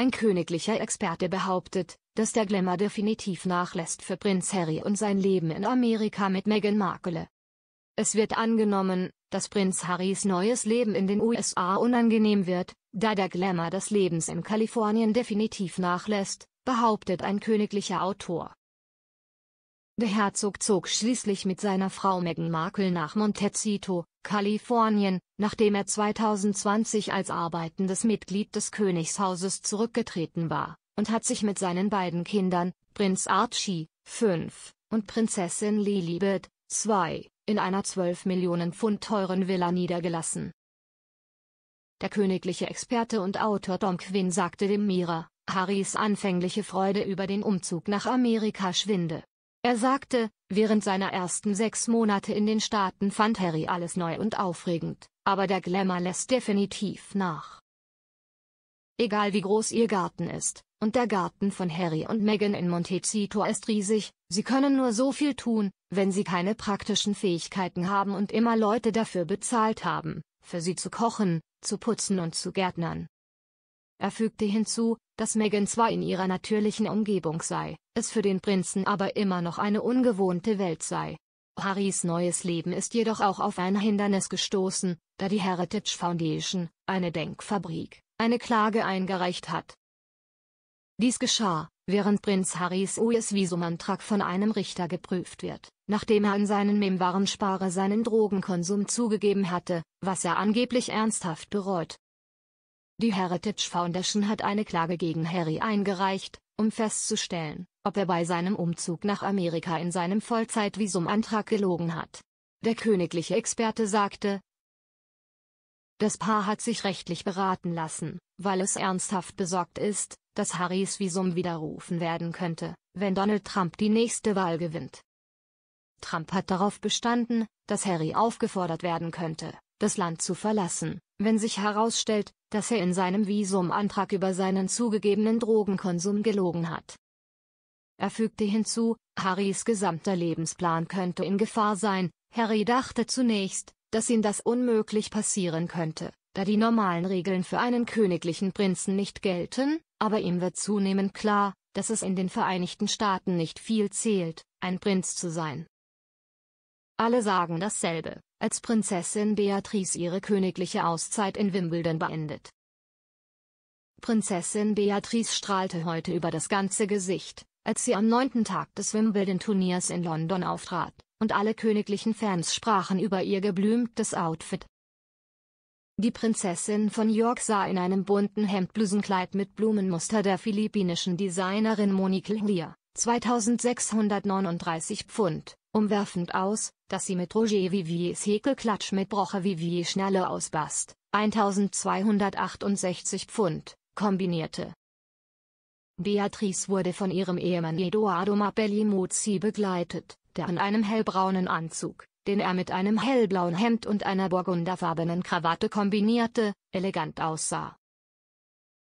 Ein königlicher Experte behauptet, dass der Glamour definitiv nachlässt für Prinz Harry und sein Leben in Amerika mit Meghan Markle. Es wird angenommen, dass Prinz Harrys neues Leben in den USA unangenehm wird, da der Glamour des Lebens in Kalifornien definitiv nachlässt, behauptet ein königlicher Autor. Der Herzog zog schließlich mit seiner Frau Meghan Markle nach Montecito, Kalifornien, nachdem er 2020 als arbeitendes Mitglied des Königshauses zurückgetreten war, und hat sich mit seinen beiden Kindern, Prinz Archie, 5, und Prinzessin Lilibet, 2, in einer 12 Millionen Pfund teuren Villa niedergelassen. Der königliche Experte und Autor Tom Quinn sagte dem Mira, Harrys anfängliche Freude über den Umzug nach Amerika schwinde. Er sagte, während seiner ersten sechs Monate in den Staaten fand Harry alles neu und aufregend, aber der Glamour lässt definitiv nach. Egal wie groß ihr Garten ist, und der Garten von Harry und Meghan in Montecito ist riesig, sie können nur so viel tun, wenn sie keine praktischen Fähigkeiten haben und immer Leute dafür bezahlt haben, für sie zu kochen, zu putzen und zu gärtnern. Er fügte hinzu, dass Meghan zwar in ihrer natürlichen Umgebung sei, es für den Prinzen aber immer noch eine ungewohnte Welt sei. Harrys neues Leben ist jedoch auch auf ein Hindernis gestoßen, da die Heritage Foundation, eine Denkfabrik, eine Klage eingereicht hat. Dies geschah, während Prinz Harrys US-Visumantrag von einem Richter geprüft wird, nachdem er an seinen Memwarensparer seinen Drogenkonsum zugegeben hatte, was er angeblich ernsthaft bereut. Die Heritage Foundation hat eine Klage gegen Harry eingereicht, um festzustellen, ob er bei seinem Umzug nach Amerika in seinem Vollzeitvisumantrag gelogen hat. Der königliche Experte sagte, das Paar hat sich rechtlich beraten lassen, weil es ernsthaft besorgt ist, dass Harrys Visum widerrufen werden könnte, wenn Donald Trump die nächste Wahl gewinnt. Trump hat darauf bestanden, dass Harry aufgefordert werden könnte, das Land zu verlassen, wenn sich herausstellt, dass er in seinem Visumantrag über seinen zugegebenen Drogenkonsum gelogen hat. Er fügte hinzu, Harrys gesamter Lebensplan könnte in Gefahr sein. Harry dachte zunächst, dass ihm das unmöglich passieren könnte, da die normalen Regeln für einen königlichen Prinzen nicht gelten, aber ihm wird zunehmend klar, dass es in den Vereinigten Staaten nicht viel zählt, ein Prinz zu sein. Alle sagen dasselbe, als Prinzessin Beatrice ihre königliche Auszeit in Wimbledon beendet. Prinzessin Beatrice strahlte heute über das ganze Gesicht, als sie am neunten Tag des Wimbledon-Turniers in London auftrat, und alle königlichen Fans sprachen über ihr geblümtes Outfit. Die Prinzessin von York sah in einem bunten Hemdblusenkleid mit Blumenmuster der philippinischen Designerin Monique Lear, 2639 Pfund, umwerfend aus, dass sie mit Roger Viviers Häkelklatsch mit Broche Vivier Schnelle ausbast, 1268 Pfund, kombinierte. Beatrice wurde von ihrem Ehemann Edoardo Mappelli Mozzi begleitet, der in einem hellbraunen Anzug, den er mit einem hellblauen Hemd und einer burgunderfarbenen Krawatte kombinierte, elegant aussah.